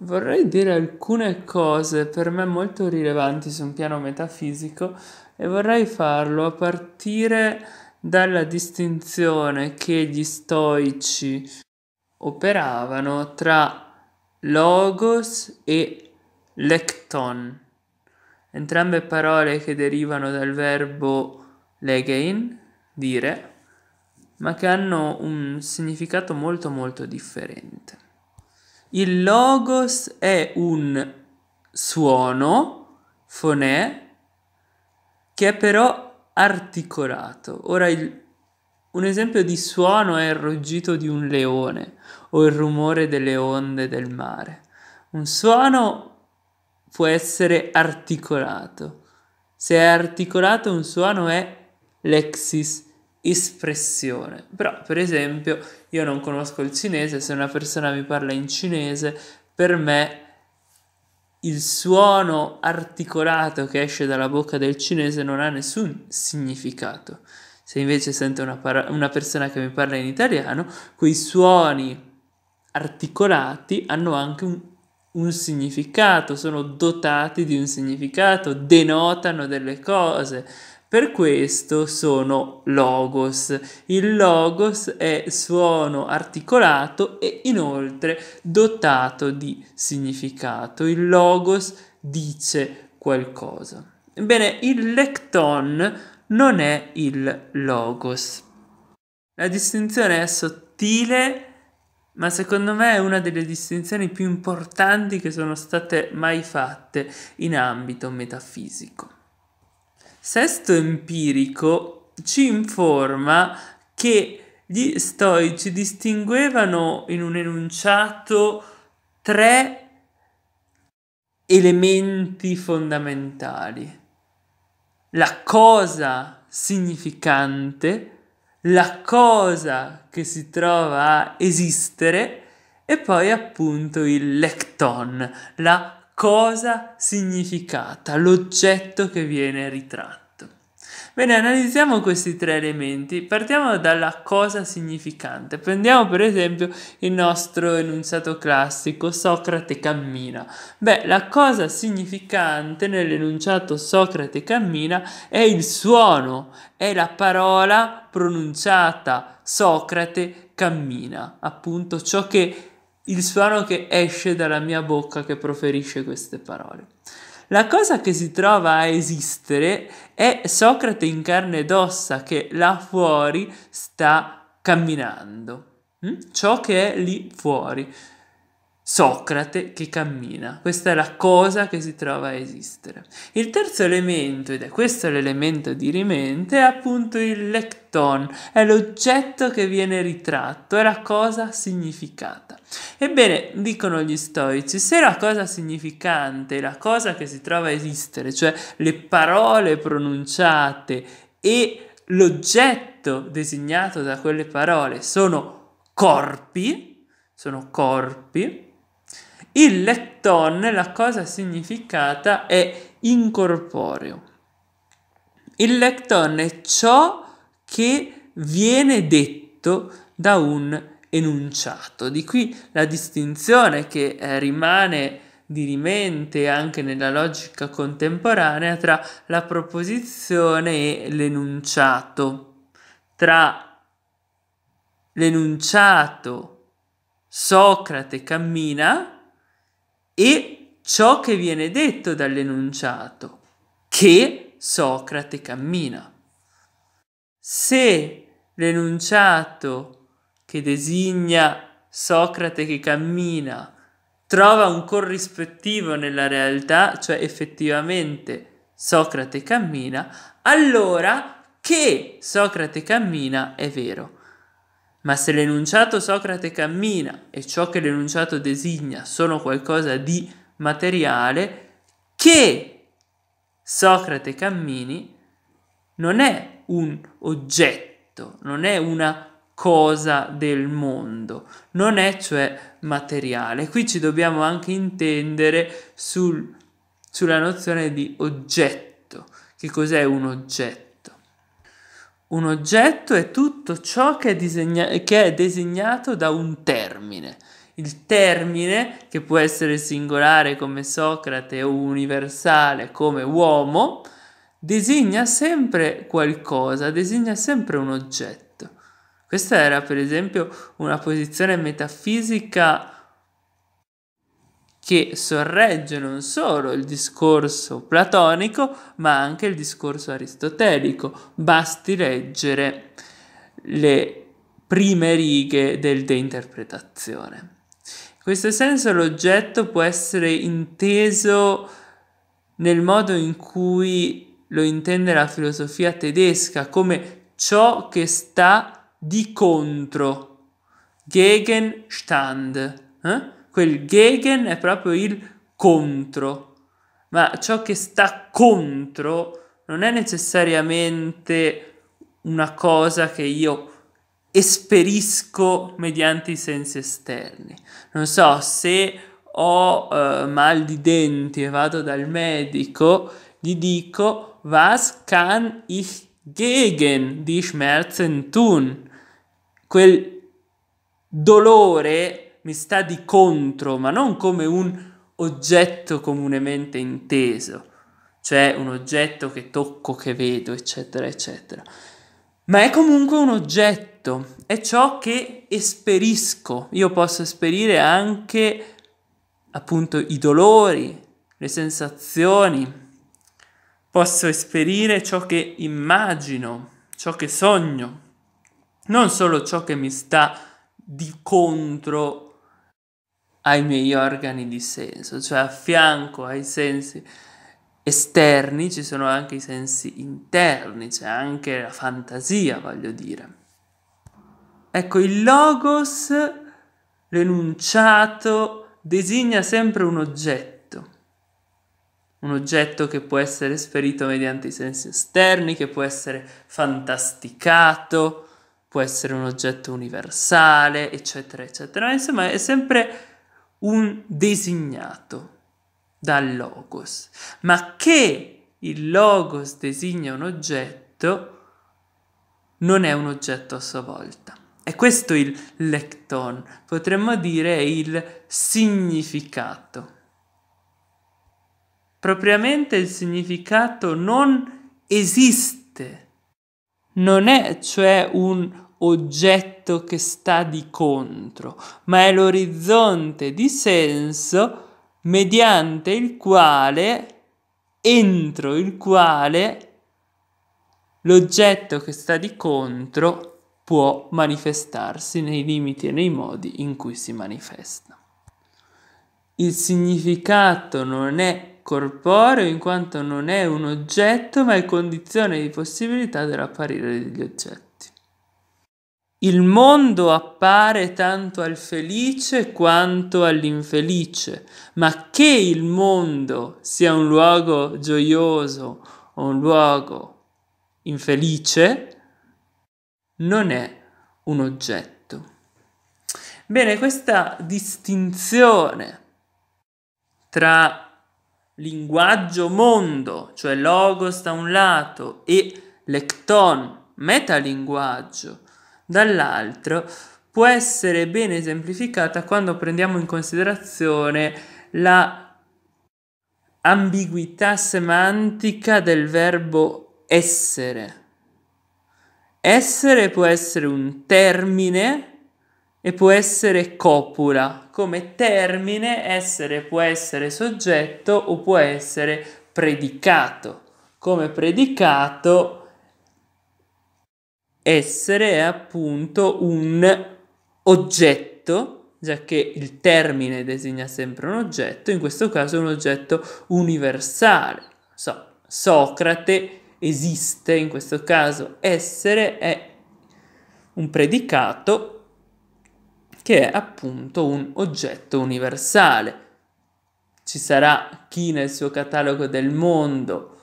vorrei dire alcune cose per me molto rilevanti su un piano metafisico e vorrei farlo a partire dalla distinzione che gli stoici operavano tra logos e lecton, entrambe parole che derivano dal verbo legein, dire, ma che hanno un significato molto molto differente. Il logos è un suono, fonè, che è però articolato. Ora, il, un esempio di suono è il ruggito di un leone o il rumore delle onde del mare. Un suono può essere articolato. Se è articolato un suono è lexis espressione. Però, per esempio, io non conosco il cinese, se una persona mi parla in cinese, per me il suono articolato che esce dalla bocca del cinese non ha nessun significato. Se invece sento una, para- una persona che mi parla in italiano, quei suoni articolati hanno anche un, un significato, sono dotati di un significato, denotano delle cose per questo sono logos. Il logos è suono articolato e inoltre dotato di significato. Il logos dice qualcosa. Ebbene, il lecton non è il logos. La distinzione è sottile, ma secondo me è una delle distinzioni più importanti che sono state mai fatte in ambito metafisico. Sesto Empirico ci informa che gli stoici distinguevano in un enunciato tre elementi fondamentali. La cosa significante, la cosa che si trova a esistere e poi appunto il lecton, la cosa significata, l'oggetto che viene ritratto. Bene, analizziamo questi tre elementi. Partiamo dalla cosa significante. Prendiamo per esempio il nostro enunciato classico Socrate cammina. Beh, la cosa significante nell'enunciato Socrate cammina è il suono, è la parola pronunciata Socrate cammina, appunto ciò che il suono che esce dalla mia bocca che proferisce queste parole. La cosa che si trova a esistere è Socrate in carne ed ossa che là fuori sta camminando, hm? ciò che è lì fuori. Socrate che cammina. Questa è la cosa che si trova a esistere. Il terzo elemento, ed è questo l'elemento di rimente, è appunto il lecton, è l'oggetto che viene ritratto, è la cosa significata. Ebbene, dicono gli stoici, se la cosa significante, la cosa che si trova a esistere, cioè le parole pronunciate e l'oggetto designato da quelle parole sono corpi, sono corpi, il letton, la cosa significata, è incorporeo. Il letton è ciò che viene detto da un enunciato. Di qui la distinzione che eh, rimane di rimente anche nella logica contemporanea tra la proposizione e l'enunciato, tra l'enunciato Socrate cammina e ciò che viene detto dall'enunciato, che Socrate cammina. Se l'enunciato che designa Socrate che cammina trova un corrispettivo nella realtà, cioè effettivamente Socrate cammina, allora che Socrate cammina è vero. Ma se l'enunciato Socrate cammina e ciò che l'enunciato designa sono qualcosa di materiale, che Socrate cammini non è un oggetto, non è una cosa del mondo, non è cioè materiale. Qui ci dobbiamo anche intendere sul, sulla nozione di oggetto. Che cos'è un oggetto? Un oggetto è tutto ciò che è, disegna- che è designato da un termine. Il termine, che può essere singolare come Socrate o universale come uomo, designa sempre qualcosa, designa sempre un oggetto. Questa era per esempio una posizione metafisica che sorregge non solo il discorso platonico, ma anche il discorso aristotelico. Basti leggere le prime righe del De Interpretazione. In questo senso l'oggetto può essere inteso nel modo in cui lo intende la filosofia tedesca, come ciò che sta di contro, Gegenstand. Eh? Quel gegen è proprio il contro, ma ciò che sta contro non è necessariamente una cosa che io esperisco mediante i sensi esterni. Non so, se ho eh, mal di denti e vado dal medico, gli dico was kann ich gegen die Schmerzen tun? Quel dolore mi sta di contro, ma non come un oggetto comunemente inteso, cioè un oggetto che tocco, che vedo, eccetera, eccetera. Ma è comunque un oggetto, è ciò che esperisco. Io posso esperire anche appunto i dolori, le sensazioni, posso esperire ciò che immagino, ciò che sogno, non solo ciò che mi sta di contro ai miei organi di senso, cioè a fianco ai sensi esterni ci sono anche i sensi interni, c'è anche la fantasia, voglio dire. Ecco, il logos, l'enunciato, designa sempre un oggetto, un oggetto che può essere esperito mediante i sensi esterni, che può essere fantasticato, può essere un oggetto universale, eccetera, eccetera. Insomma, è sempre un designato dal logos, ma che il logos designa un oggetto non è un oggetto a sua volta. E questo è il lecton, potremmo dire il significato. Propriamente il significato non esiste, non è cioè un oggetto che sta di contro, ma è l'orizzonte di senso mediante il quale, entro il quale, l'oggetto che sta di contro può manifestarsi nei limiti e nei modi in cui si manifesta. Il significato non è corporeo in quanto non è un oggetto ma è condizione di possibilità dell'apparire degli oggetti. Il mondo appare tanto al felice quanto all'infelice, ma che il mondo sia un luogo gioioso o un luogo infelice non è un oggetto. Bene, questa distinzione tra linguaggio mondo, cioè logos da un lato, e lecton, metalinguaggio, dall'altro può essere ben esemplificata quando prendiamo in considerazione la ambiguità semantica del verbo essere. Essere può essere un termine e può essere copula. Come termine essere può essere soggetto o può essere predicato. Come predicato essere è appunto un oggetto, già che il termine designa sempre un oggetto, in questo caso un oggetto universale. So, Socrate esiste, in questo caso essere è un predicato che è appunto un oggetto universale. Ci sarà chi nel suo catalogo del mondo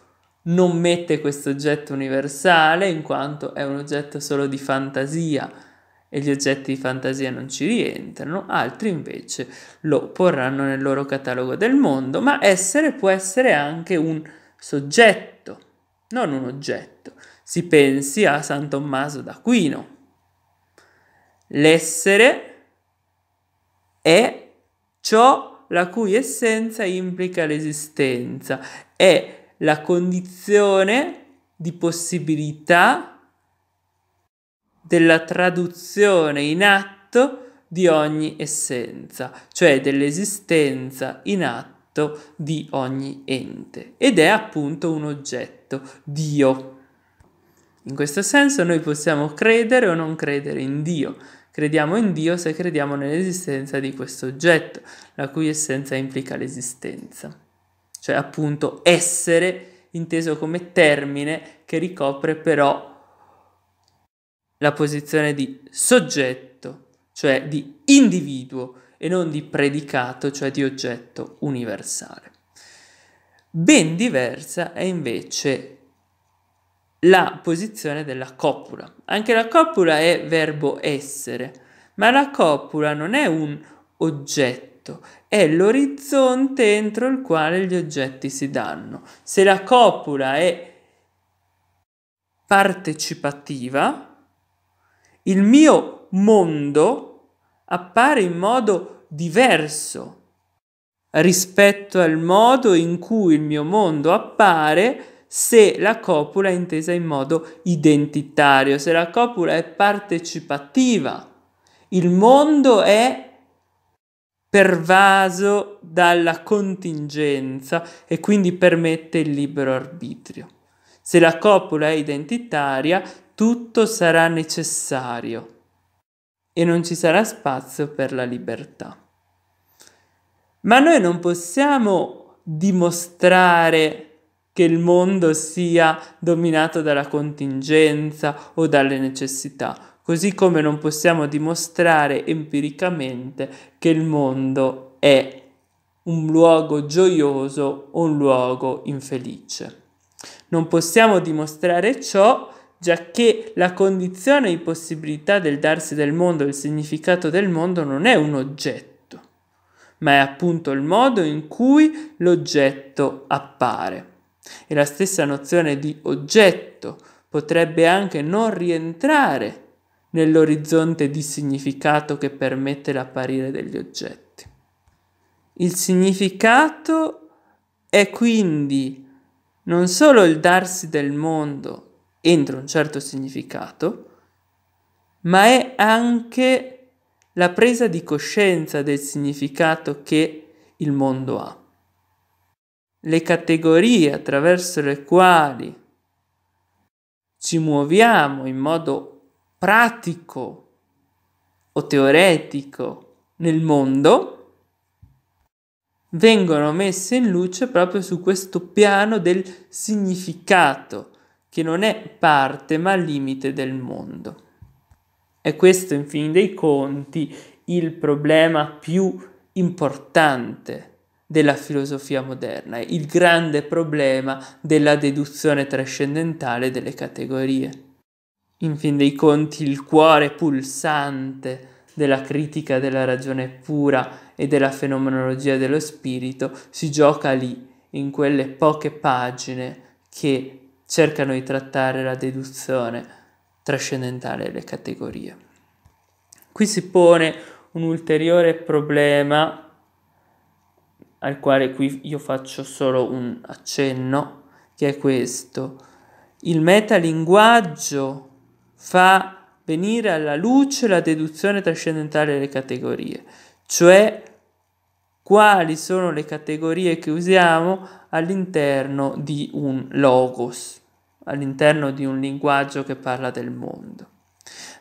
non mette questo oggetto universale in quanto è un oggetto solo di fantasia e gli oggetti di fantasia non ci rientrano, altri invece lo porranno nel loro catalogo del mondo, ma essere può essere anche un soggetto, non un oggetto. Si pensi a San Tommaso d'Aquino. L'essere è ciò la cui essenza implica l'esistenza, è la condizione di possibilità della traduzione in atto di ogni essenza, cioè dell'esistenza in atto di ogni ente ed è appunto un oggetto, Dio. In questo senso noi possiamo credere o non credere in Dio. Crediamo in Dio se crediamo nell'esistenza di questo oggetto, la cui essenza implica l'esistenza cioè appunto essere inteso come termine che ricopre però la posizione di soggetto, cioè di individuo e non di predicato, cioè di oggetto universale. Ben diversa è invece la posizione della copula. Anche la copula è verbo essere, ma la copula non è un oggetto oggetto, è l'orizzonte entro il quale gli oggetti si danno. Se la copula è partecipativa, il mio mondo appare in modo diverso rispetto al modo in cui il mio mondo appare se la copula è intesa in modo identitario, se la copula è partecipativa. Il mondo è pervaso dalla contingenza e quindi permette il libero arbitrio. Se la coppola è identitaria, tutto sarà necessario e non ci sarà spazio per la libertà. Ma noi non possiamo dimostrare che il mondo sia dominato dalla contingenza o dalle necessità così come non possiamo dimostrare empiricamente che il mondo è un luogo gioioso o un luogo infelice. Non possiamo dimostrare ciò giacché la condizione di possibilità del darsi del mondo, il significato del mondo non è un oggetto, ma è appunto il modo in cui l'oggetto appare. E la stessa nozione di oggetto potrebbe anche non rientrare nell'orizzonte di significato che permette l'apparire degli oggetti. Il significato è quindi non solo il darsi del mondo entro un certo significato, ma è anche la presa di coscienza del significato che il mondo ha. Le categorie attraverso le quali ci muoviamo in modo pratico o teoretico nel mondo vengono messe in luce proprio su questo piano del significato che non è parte ma limite del mondo. E questo in fin dei conti il problema più importante della filosofia moderna, il grande problema della deduzione trascendentale delle categorie in fin dei conti il cuore pulsante della critica della ragione pura e della fenomenologia dello spirito si gioca lì, in quelle poche pagine che cercano di trattare la deduzione trascendentale delle categorie. Qui si pone un ulteriore problema al quale qui io faccio solo un accenno, che è questo. Il metalinguaggio fa venire alla luce la deduzione trascendentale delle categorie, cioè quali sono le categorie che usiamo all'interno di un logos, all'interno di un linguaggio che parla del mondo.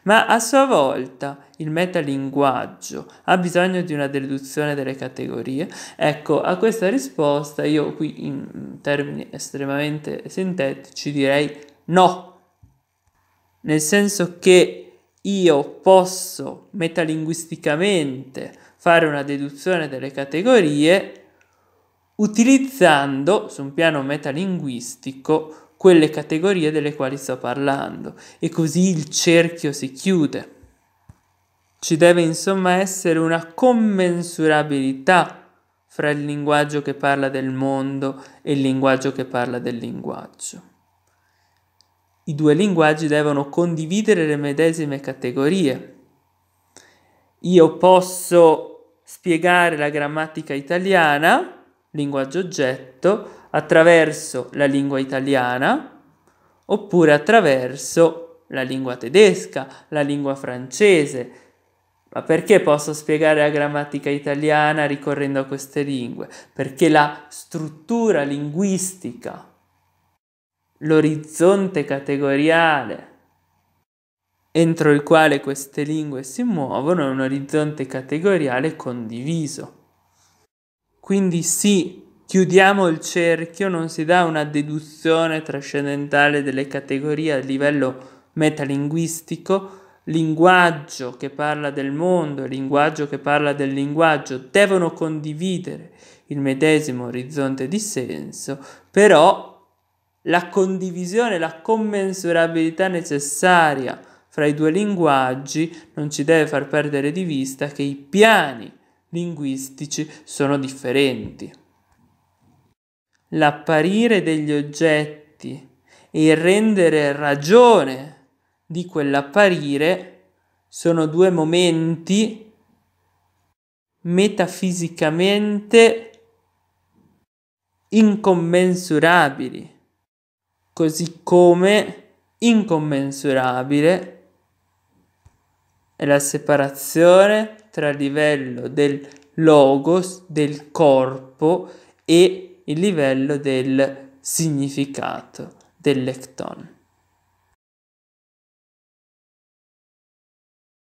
Ma a sua volta il metalinguaggio ha bisogno di una deduzione delle categorie? Ecco, a questa risposta io qui in termini estremamente sintetici direi no nel senso che io posso metalinguisticamente fare una deduzione delle categorie utilizzando su un piano metalinguistico quelle categorie delle quali sto parlando e così il cerchio si chiude. Ci deve insomma essere una commensurabilità fra il linguaggio che parla del mondo e il linguaggio che parla del linguaggio. I due linguaggi devono condividere le medesime categorie. Io posso spiegare la grammatica italiana, linguaggio oggetto, attraverso la lingua italiana oppure attraverso la lingua tedesca, la lingua francese, ma perché posso spiegare la grammatica italiana ricorrendo a queste lingue? Perché la struttura linguistica l'orizzonte categoriale entro il quale queste lingue si muovono è un orizzonte categoriale condiviso. Quindi sì, chiudiamo il cerchio, non si dà una deduzione trascendentale delle categorie a livello metalinguistico, linguaggio che parla del mondo e linguaggio che parla del linguaggio devono condividere il medesimo orizzonte di senso, però la condivisione, la commensurabilità necessaria fra i due linguaggi non ci deve far perdere di vista che i piani linguistici sono differenti. L'apparire degli oggetti e il rendere ragione di quell'apparire sono due momenti metafisicamente incommensurabili così come incommensurabile è la separazione tra il livello del logos, del corpo e il livello del significato, del lecton.